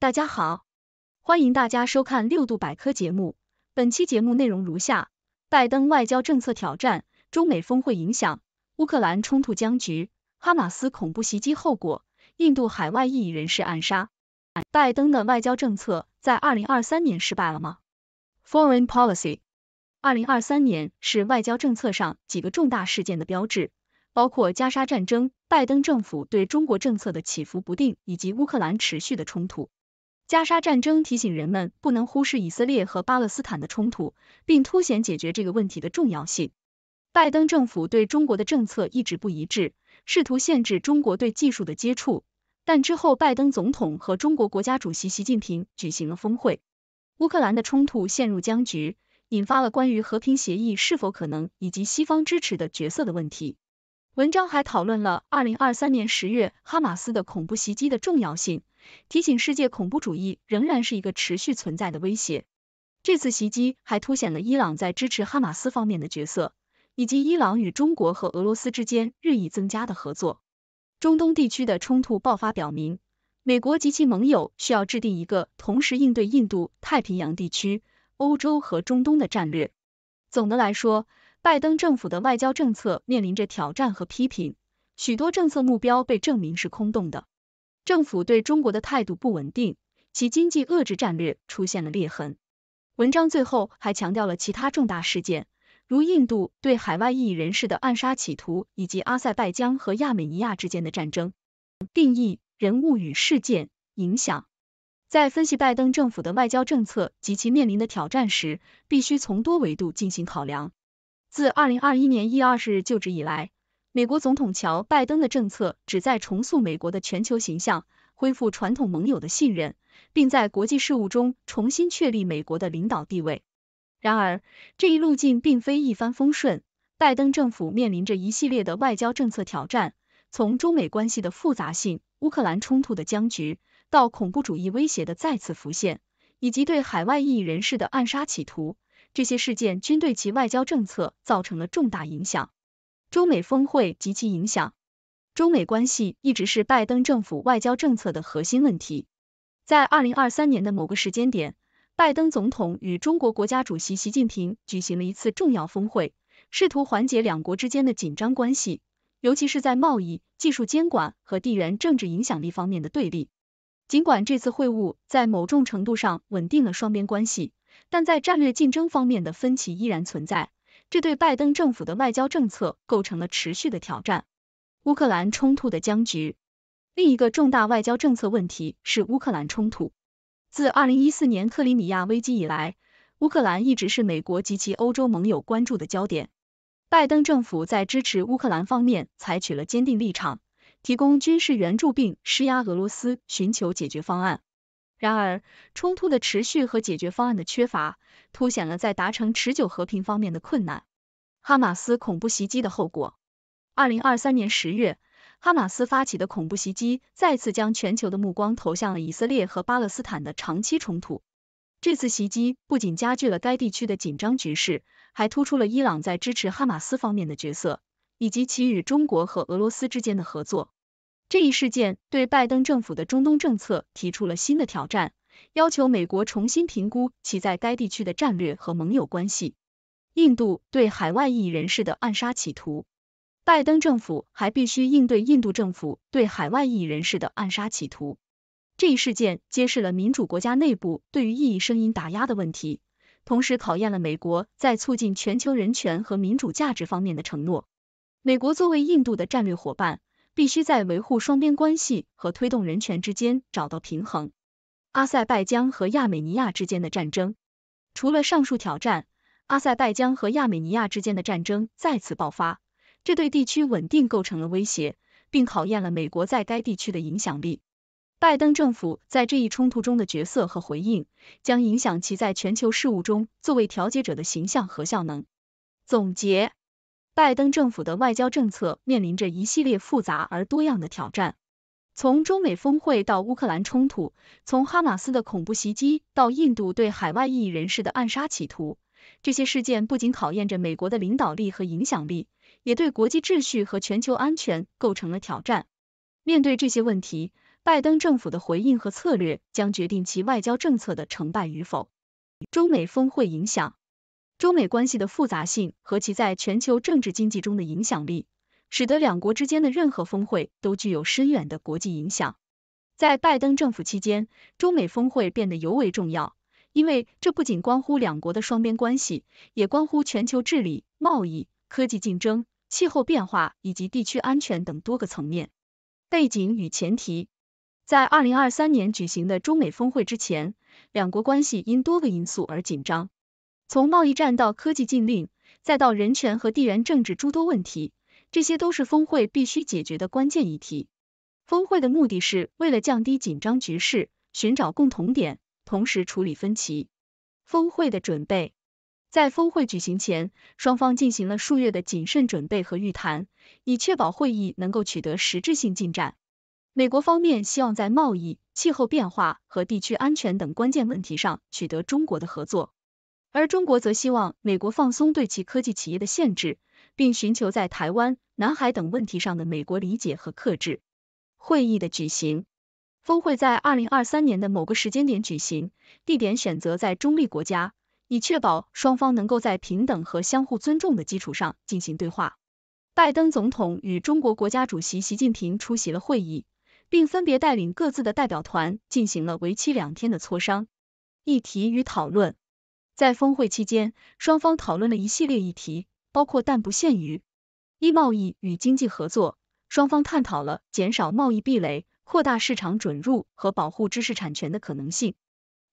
大家好，欢迎大家收看六度百科节目。本期节目内容如下：拜登外交政策挑战、中美峰会影响、乌克兰冲突僵局、哈马斯恐怖袭击后果、印度海外异议人士暗杀。拜登的外交政策在二零二三年失败了吗？Foreign policy，二零二三年是外交政策上几个重大事件的标志，包括加沙战争、拜登政府对中国政策的起伏不定，以及乌克兰持续的冲突。加沙战争提醒人们不能忽视以色列和巴勒斯坦的冲突，并凸显解决这个问题的重要性。拜登政府对中国的政策一直不一致，试图限制中国对技术的接触，但之后拜登总统和中国国家主席习近平举行了峰会。乌克兰的冲突陷入僵局，引发了关于和平协议是否可能以及西方支持的角色的问题。文章还讨论了二零二三年十月哈马斯的恐怖袭击的重要性，提醒世界恐怖主义仍然是一个持续存在的威胁。这次袭击还凸显了伊朗在支持哈马斯方面的角色，以及伊朗与中国和俄罗斯之间日益增加的合作。中东地区的冲突爆发表明，美国及其盟友需要制定一个同时应对印度太平洋地区、欧洲和中东的战略。总的来说，拜登政府的外交政策面临着挑战和批评，许多政策目标被证明是空洞的。政府对中国的态度不稳定，其经济遏制战略出现了裂痕。文章最后还强调了其他重大事件，如印度对海外异议人士的暗杀企图以及阿塞拜疆和亚美尼亚之间的战争。定义、人物与事件影响。在分析拜登政府的外交政策及其面临的挑战时，必须从多维度进行考量。自二零二一年一月二十日就职以来，美国总统乔拜登的政策旨在重塑美国的全球形象，恢复传统盟友的信任，并在国际事务中重新确立美国的领导地位。然而，这一路径并非一帆风顺，拜登政府面临着一系列的外交政策挑战，从中美关系的复杂性、乌克兰冲突的僵局，到恐怖主义威胁的再次浮现，以及对海外异议人士的暗杀企图。这些事件均对其外交政策造成了重大影响。中美峰会及其影响。中美关系一直是拜登政府外交政策的核心问题。在二零二三年的某个时间点，拜登总统与中国国家主席习近平举行了一次重要峰会，试图缓解两国之间的紧张关系，尤其是在贸易、技术监管和地缘政治影响力方面的对立。尽管这次会晤在某种程度上稳定了双边关系。但在战略竞争方面的分歧依然存在，这对拜登政府的外交政策构成了持续的挑战。乌克兰冲突的僵局，另一个重大外交政策问题是乌克兰冲突。自二零一四年克里米亚危机以来，乌克兰一直是美国及其欧洲盟友关注的焦点。拜登政府在支持乌克兰方面采取了坚定立场，提供军事援助并施压俄罗斯，寻求解决方案。然而，冲突的持续和解决方案的缺乏，凸显了在达成持久和平方面的困难。哈马斯恐怖袭击的后果。二零二三年十月，哈马斯发起的恐怖袭击再次将全球的目光投向了以色列和巴勒斯坦的长期冲突。这次袭击不仅加剧了该地区的紧张局势，还突出了伊朗在支持哈马斯方面的角色，以及其与中国和俄罗斯之间的合作。这一事件对拜登政府的中东政策提出了新的挑战，要求美国重新评估其在该地区的战略和盟友关系。印度对海外异议人士的暗杀企图，拜登政府还必须应对印度政府对海外异议人士的暗杀企图。这一事件揭示了民主国家内部对于异议声音打压的问题，同时考验了美国在促进全球人权和民主价值方面的承诺。美国作为印度的战略伙伴。必须在维护双边关系和推动人权之间找到平衡。阿塞拜疆和亚美尼亚之间的战争，除了上述挑战，阿塞拜疆和亚美尼亚之间的战争再次爆发，这对地区稳定构成了威胁，并考验了美国在该地区的影响力。拜登政府在这一冲突中的角色和回应，将影响其在全球事务中作为调解者的形象和效能。总结。拜登政府的外交政策面临着一系列复杂而多样的挑战，从中美峰会到乌克兰冲突，从哈马斯的恐怖袭击到印度对海外异议人士的暗杀企图，这些事件不仅考验着美国的领导力和影响力，也对国际秩序和全球安全构成了挑战。面对这些问题，拜登政府的回应和策略将决定其外交政策的成败与否。中美峰会影响。中美关系的复杂性和其在全球政治经济中的影响力，使得两国之间的任何峰会都具有深远的国际影响。在拜登政府期间，中美峰会变得尤为重要，因为这不仅关乎两国的双边关系，也关乎全球治理、贸易、科技竞争、气候变化以及地区安全等多个层面。背景与前提，在二零二三年举行的中美峰会之前，两国关系因多个因素而紧张。从贸易战到科技禁令，再到人权和地缘政治诸多问题，这些都是峰会必须解决的关键议题。峰会的目的是为了降低紧张局势，寻找共同点，同时处理分歧。峰会的准备在峰会举行前，双方进行了数月的谨慎准备和预谈，以确保会议能够取得实质性进展。美国方面希望在贸易、气候变化和地区安全等关键问题上取得中国的合作。而中国则希望美国放松对其科技企业的限制，并寻求在台湾、南海等问题上的美国理解和克制。会议的举行，峰会在二零二三年的某个时间点举行，地点选择在中立国家，以确保双方能够在平等和相互尊重的基础上进行对话。拜登总统与中国国家主席习近平出席了会议，并分别带领各自的代表团进行了为期两天的磋商。议题与讨论。在峰会期间，双方讨论了一系列议题，包括但不限于：一、贸易与经济合作，双方探讨了减少贸易壁垒、扩大市场准入和保护知识产权的可能性；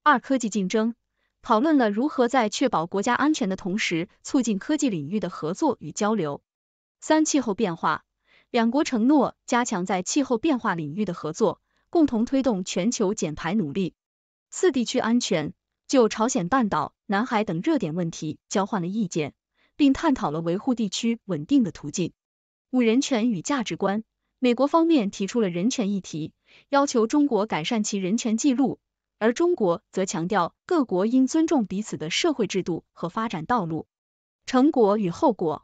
二、科技竞争，讨论了如何在确保国家安全的同时，促进科技领域的合作与交流；三、气候变化，两国承诺加强在气候变化领域的合作，共同推动全球减排努力；四、地区安全，就朝鲜半岛。南海等热点问题交换了意见，并探讨了维护地区稳定的途径。五人权与价值观，美国方面提出了人权议题，要求中国改善其人权记录，而中国则强调各国应尊重彼此的社会制度和发展道路。成果与后果，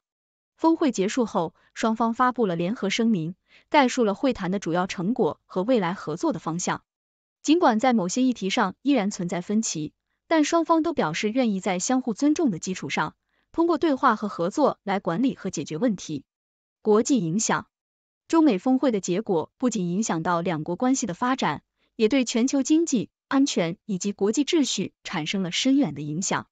峰会结束后，双方发布了联合声明，概述了会谈的主要成果和未来合作的方向。尽管在某些议题上依然存在分歧。但双方都表示愿意在相互尊重的基础上，通过对话和合作来管理和解决问题。国际影响，中美峰会的结果不仅影响到两国关系的发展，也对全球经济、安全以及国际秩序产生了深远的影响。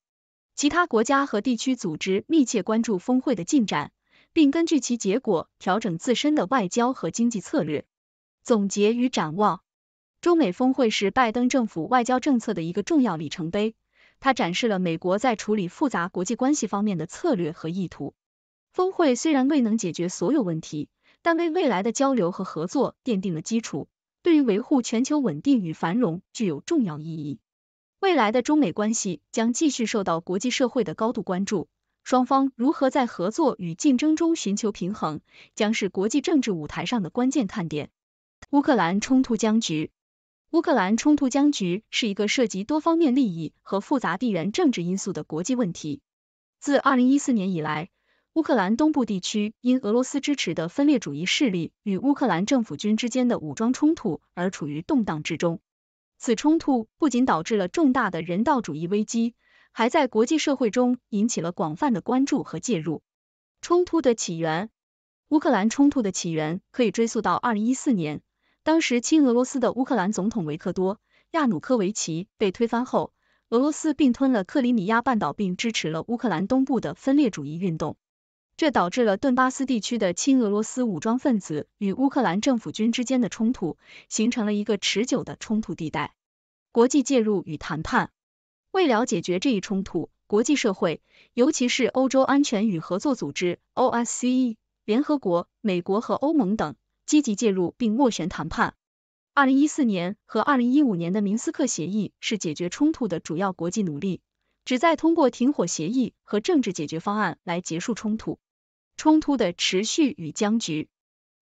其他国家和地区组织密切关注峰会的进展，并根据其结果调整自身的外交和经济策略。总结与展望。中美峰会是拜登政府外交政策的一个重要里程碑，它展示了美国在处理复杂国际关系方面的策略和意图。峰会虽然未能解决所有问题，但为未来的交流和合作奠定了基础，对于维护全球稳定与繁荣具有重要意义。未来的中美关系将继续受到国际社会的高度关注，双方如何在合作与竞争中寻求平衡，将是国际政治舞台上的关键看点。乌克兰冲突僵局。乌克兰冲突僵局是一个涉及多方面利益和复杂地缘政治因素的国际问题。自二零一四年以来，乌克兰东部地区因俄罗斯支持的分裂主义势力与乌克兰政府军之间的武装冲突而处于动荡之中。此冲突不仅导致了重大的人道主义危机，还在国际社会中引起了广泛的关注和介入。冲突的起源，乌克兰冲突的起源可以追溯到二零一四年。当时亲俄罗斯的乌克兰总统维克多·亚努科维奇被推翻后，俄罗斯并吞了克里米亚半岛，并支持了乌克兰东部的分裂主义运动，这导致了顿巴斯地区的亲俄罗斯武装分子与乌克兰政府军之间的冲突，形成了一个持久的冲突地带。国际介入与谈判为了解决这一冲突，国际社会，尤其是欧洲安全与合作组织 （OSCE）、联合国、美国和欧盟等。积极介入并斡旋谈判。二零一四年和二零一五年的明斯克协议是解决冲突的主要国际努力，旨在通过停火协议和政治解决方案来结束冲突。冲突的持续与僵局，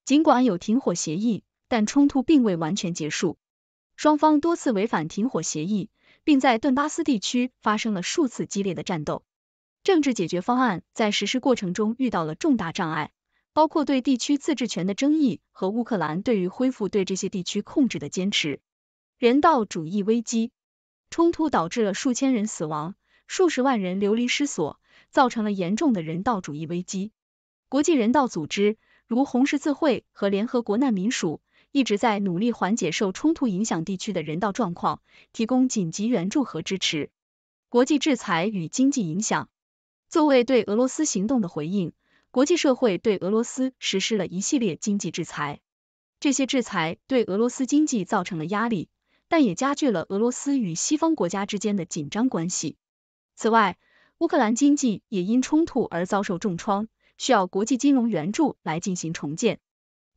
尽管有停火协议，但冲突并未完全结束。双方多次违反停火协议，并在顿巴斯地区发生了数次激烈的战斗。政治解决方案在实施过程中遇到了重大障碍。包括对地区自治权的争议和乌克兰对于恢复对这些地区控制的坚持。人道主义危机，冲突导致了数千人死亡，数十万人流离失所，造成了严重的人道主义危机。国际人道组织如红十字会和联合国难民署一直在努力缓解受冲突影响地区的人道状况，提供紧急援助和支持。国际制裁与经济影响，作为对俄罗斯行动的回应。国际社会对俄罗斯实施了一系列经济制裁，这些制裁对俄罗斯经济造成了压力，但也加剧了俄罗斯与西方国家之间的紧张关系。此外，乌克兰经济也因冲突而遭受重创，需要国际金融援助来进行重建。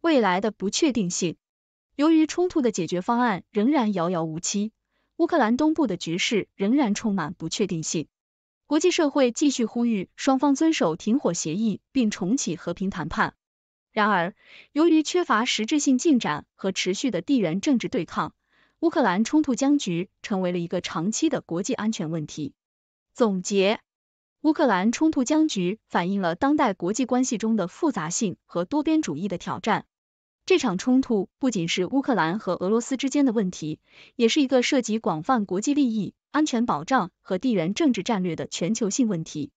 未来的不确定性，由于冲突的解决方案仍然遥遥无期，乌克兰东部的局势仍然充满不确定性。国际社会继续呼吁双方遵守停火协议，并重启和平谈判。然而，由于缺乏实质性进展和持续的地缘政治对抗，乌克兰冲突僵局成为了一个长期的国际安全问题。总结：乌克兰冲突僵局反映了当代国际关系中的复杂性和多边主义的挑战。这场冲突不仅是乌克兰和俄罗斯之间的问题，也是一个涉及广泛国际利益。安全保障和地缘政治战略的全球性问题。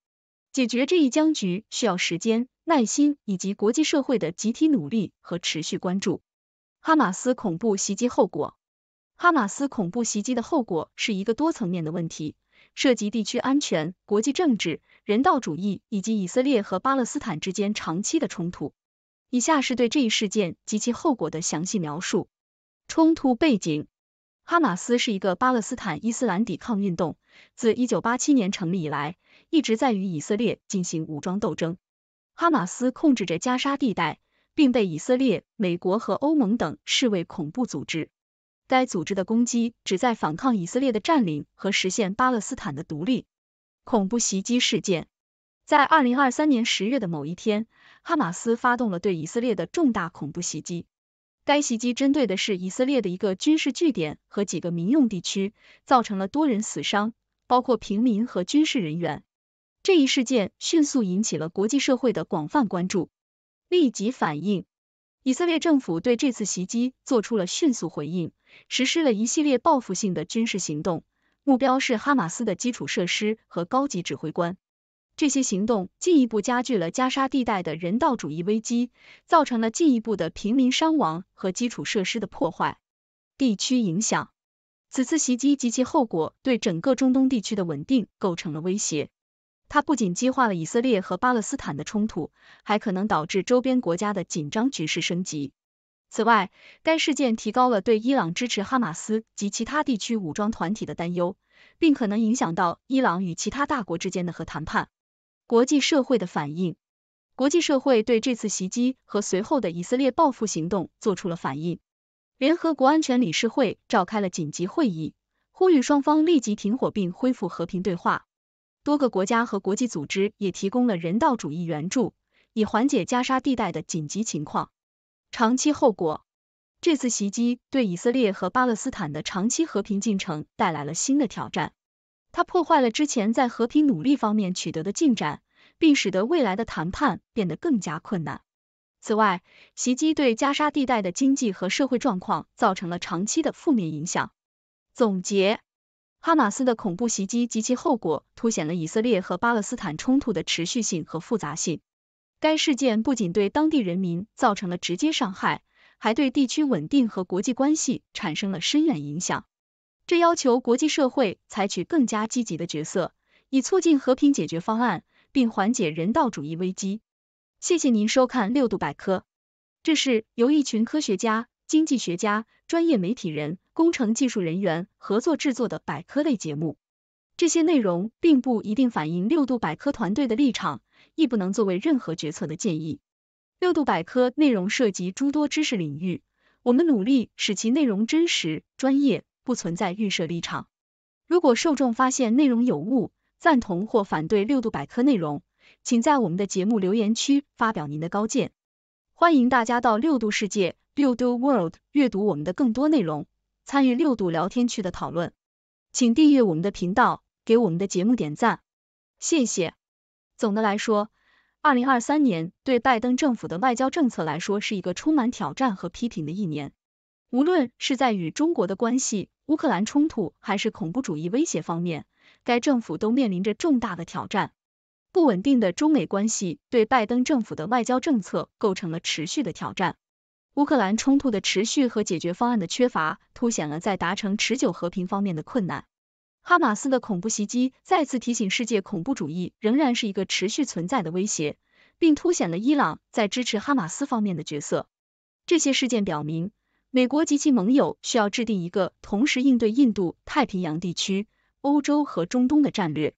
解决这一僵局需要时间、耐心以及国际社会的集体努力和持续关注。哈马斯恐怖袭击后果，哈马斯恐怖袭击的后果是一个多层面的问题，涉及地区安全、国际政治、人道主义以及以色列和巴勒斯坦之间长期的冲突。以下是对这一事件及其后果的详细描述。冲突背景。哈马斯是一个巴勒斯坦伊斯兰抵抗运动，自一九八七年成立以来，一直在与以色列进行武装斗争。哈马斯控制着加沙地带，并被以色列、美国和欧盟等视为恐怖组织。该组织的攻击旨在反抗以色列的占领和实现巴勒斯坦的独立。恐怖袭击事件在二零二三年十月的某一天，哈马斯发动了对以色列的重大恐怖袭击。该袭击针对的是以色列的一个军事据点和几个民用地区，造成了多人死伤，包括平民和军事人员。这一事件迅速引起了国际社会的广泛关注。立即反应，以色列政府对这次袭击做出了迅速回应，实施了一系列报复性的军事行动，目标是哈马斯的基础设施和高级指挥官。这些行动进一步加剧了加沙地带的人道主义危机，造成了进一步的平民伤亡和基础设施的破坏。地区影响此次袭击及其后果对整个中东地区的稳定构成了威胁。它不仅激化了以色列和巴勒斯坦的冲突，还可能导致周边国家的紧张局势升级。此外，该事件提高了对伊朗支持哈马斯及其他地区武装团体的担忧，并可能影响到伊朗与其他大国之间的和谈判。国际社会的反应：国际社会对这次袭击和随后的以色列报复行动做出了反应。联合国安全理事会召开了紧急会议，呼吁双方立即停火并恢复和平对话。多个国家和国际组织也提供了人道主义援助，以缓解加沙地带的紧急情况。长期后果：这次袭击对以色列和巴勒斯坦的长期和平进程带来了新的挑战。它破坏了之前在和平努力方面取得的进展，并使得未来的谈判变得更加困难。此外，袭击对加沙地带的经济和社会状况造成了长期的负面影响。总结：哈马斯的恐怖袭击及其后果凸显了以色列和巴勒斯坦冲突的持续性和复杂性。该事件不仅对当地人民造成了直接伤害，还对地区稳定和国际关系产生了深远影响。这要求国际社会采取更加积极的角色，以促进和平解决方案，并缓解人道主义危机。谢谢您收看六度百科，这是由一群科学家、经济学家、专业媒体人、工程技术人员合作制作的百科类节目。这些内容并不一定反映六度百科团队的立场，亦不能作为任何决策的建议。六度百科内容涉及诸多知识领域，我们努力使其内容真实、专业。不存在预设立场。如果受众发现内容有误，赞同或反对六度百科内容，请在我们的节目留言区发表您的高见。欢迎大家到六度世界六度 World 阅读我们的更多内容，参与六度聊天区的讨论。请订阅我们的频道，给我们的节目点赞，谢谢。总的来说，二零二三年对拜登政府的外交政策来说是一个充满挑战和批评的一年，无论是在与中国的关系。乌克兰冲突还是恐怖主义威胁方面，该政府都面临着重大的挑战。不稳定的中美关系对拜登政府的外交政策构成了持续的挑战。乌克兰冲突的持续和解决方案的缺乏，凸显了在达成持久和平方面的困难。哈马斯的恐怖袭击再次提醒世界，恐怖主义仍然是一个持续存在的威胁，并凸显了伊朗在支持哈马斯方面的角色。这些事件表明。美国及其盟友需要制定一个同时应对印度、太平洋地区、欧洲和中东的战略。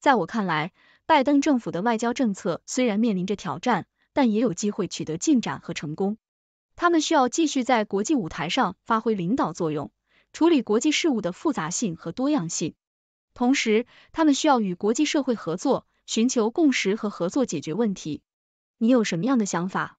在我看来，拜登政府的外交政策虽然面临着挑战，但也有机会取得进展和成功。他们需要继续在国际舞台上发挥领导作用，处理国际事务的复杂性和多样性。同时，他们需要与国际社会合作，寻求共识和合作解决问题。你有什么样的想法？